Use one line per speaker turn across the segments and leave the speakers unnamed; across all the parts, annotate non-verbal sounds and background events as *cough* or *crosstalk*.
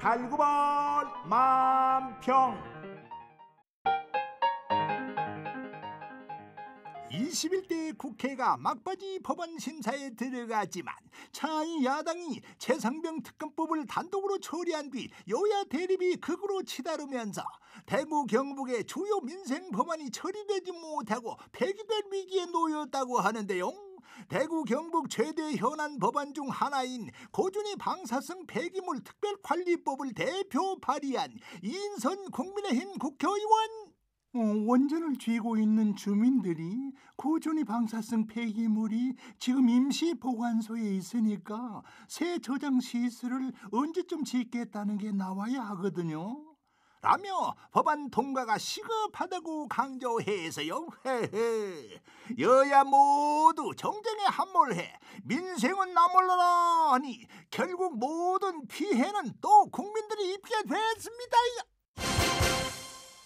달구벌 만평 21대 국회가 막바지 법안 심사에 들어갔지만 차이 야당이 최상병 특검법을 단독으로 처리한 뒤 여야 대립이 극으로 치달으면서 대구 경북의 주요 민생 법안이 처리되지 못하고 폐기될 위기에 놓였다고 하는데요. 대구 경북 최대 현안 법안 중 하나인 고준희 방사성 폐기물 특별관리법을 대표 발의한 인선 국민의힘 국회의원 어, 원전을 쥐고 있는 주민들이 고준희 방사성 폐기물이 지금 임시 보관소에 있으니까 새 저장 시설을 언제쯤 짓겠다는 게 나와야 하거든요. 라며 법안 통과가 시급하다고 강조해서요. 여야 모두 정쟁에 함몰해 민생은 나몰라라 하니 결국 모든 피해는 또 국민들이 입게 됐습니다.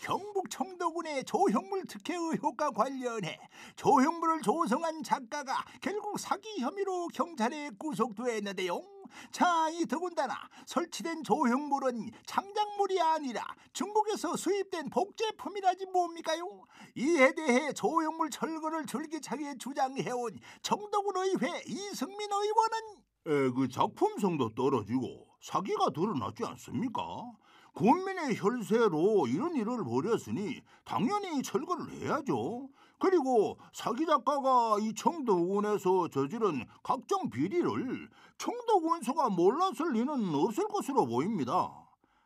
경북 청도군의 조형물 특혜 의혹과 관련해 조형물을 조성한 작가가 결국 사기 혐의로 경찰에 구속됐는데요. 자, 이 더군다나 설치된 조형물은 창작물이 아니라 중국에서 수입된 복제품이라지 뭡니까요? 이에 대해 조형물 철거를 줄기차게 주장해온 정덕운 의회 이승민 의원은 에, 그 작품성도 떨어지고 사기가 드러났지 않습니까? 국민의 혈세로 이런 일을 벌였으니 당연히 철거를 해야죠. 그리고 사기 작가가 이 청도군에서 저지른 각종 비리를 청도군수가 몰랐을 리는 없을 것으로 보입니다.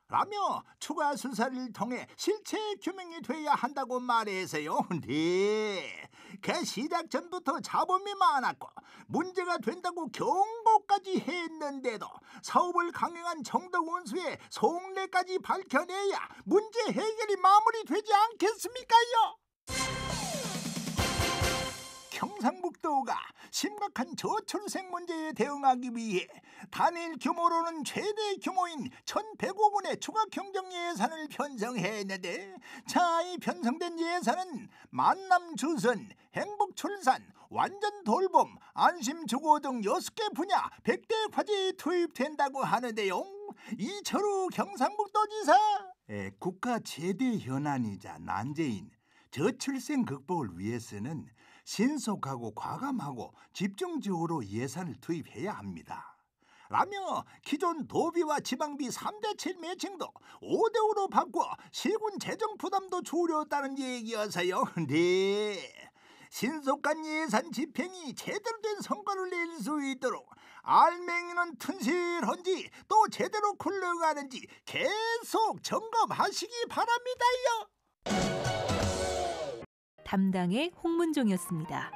라며 추가 수사를 통해 실체 규명이 돼야 한다고 말해서요. *laughs* 네. 개 시작 전부터 잡음이 많았고 문제가 된다고 경고까지 했는데도 사업을 강행한 정덕원수의 속내까지 밝혀내야 문제 해결이 마무리되지 않겠습니까요? 경상북도가 심각한 저출생 문제에 대응하기 위해 단일 규모로는 최대 규모인 1,100억 원의 추가 경정 예산을 편성했는데 자이 편성된 예산은 만남 주선, 행복 출산, 완전 돌봄, 안심 주거 등 6개 분야 100대 과제에 투입된다고 하는데요. 이철우 경상북도지사 에, 예, 국가 최대 현안이자 난제인 저출생 극복을 위해서는 신속하고 과감하고 집중적으로 예산을 투입해야 합니다. 라며 기존 도비와 지방비 3대7 매칭도 5대5로 바꿔 실군 재정 부담도 줄였다는 얘기여서요. *laughs* 네. 신속한 예산 집행이 제대로 된 성과를 낼 수 있도록 알맹이는 튼실한지 또 제대로 굴러가는지 계속 점검하시기 바랍니다요. 담당의 홍문종이었습니다.